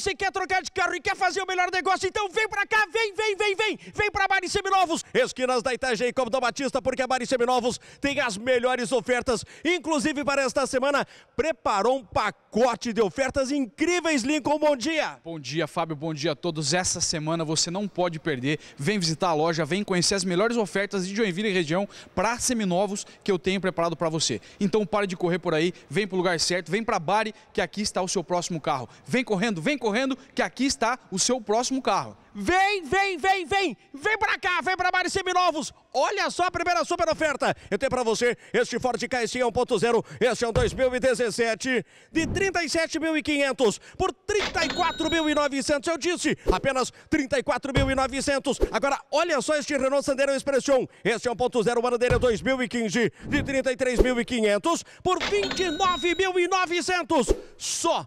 você quer trocar de carro e quer fazer o melhor negócio, então vem pra cá, vem, vem, vem, vem, vem pra Mari Seminovos. Esquinas da Itajaí, como da Batista, porque a Mari Seminovos tem as melhores ofertas, inclusive para esta semana, preparou um pacote de ofertas incríveis, Lincoln, bom dia. Bom dia, Fábio, bom dia a todos. Essa semana você não pode perder, vem visitar a loja, vem conhecer as melhores ofertas de Joinville e região para seminovos que eu tenho preparado para você. Então pare de correr por aí, vem pro lugar certo, vem pra Bari, que aqui está o seu próximo carro. Vem correndo, vem correndo correndo, que aqui está o seu próximo carro. Vem, vem, vem, vem! Vem pra cá, vem pra Mari Seminovos! Olha só a primeira super oferta! Eu tenho pra você este Ford KSI 1.0, este é um 2017, de 37.500 por 34.900, eu disse, apenas 34.900. Agora, olha só este Renault Sandero Expression, este é 1.0, o ano dele é 2015, de 33.500 por 29.900, só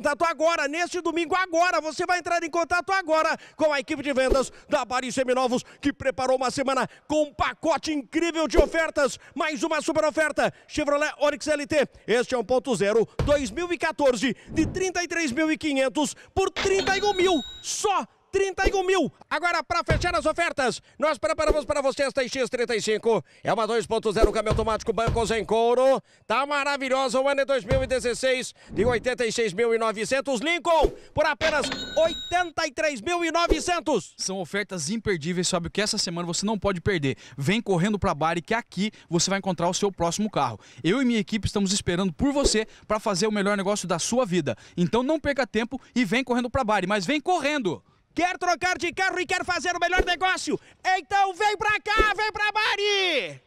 contato agora, neste domingo, agora. Você vai entrar em contato agora com a equipe de vendas da Bari Seminovos, que preparou uma semana com um pacote incrível de ofertas. Mais uma super oferta. Chevrolet Onix LT. Este é 1.0 2014 de 33.500 por 31 mil só. 31 mil. Agora, para fechar as ofertas, nós preparamos para você esta X35. É uma 2.0 câmbio automático, bancos em couro. Tá maravilhosa. O ano é 2016, de 86.900. Lincoln, por apenas 83.900. São ofertas imperdíveis, sabe? Que essa semana você não pode perder. Vem correndo para Bari, que aqui você vai encontrar o seu próximo carro. Eu e minha equipe estamos esperando por você para fazer o melhor negócio da sua vida. Então não perca tempo e vem correndo para Bari, mas vem correndo! Quer trocar de carro e quer fazer o melhor negócio? Então vem pra cá, vem pra Bari!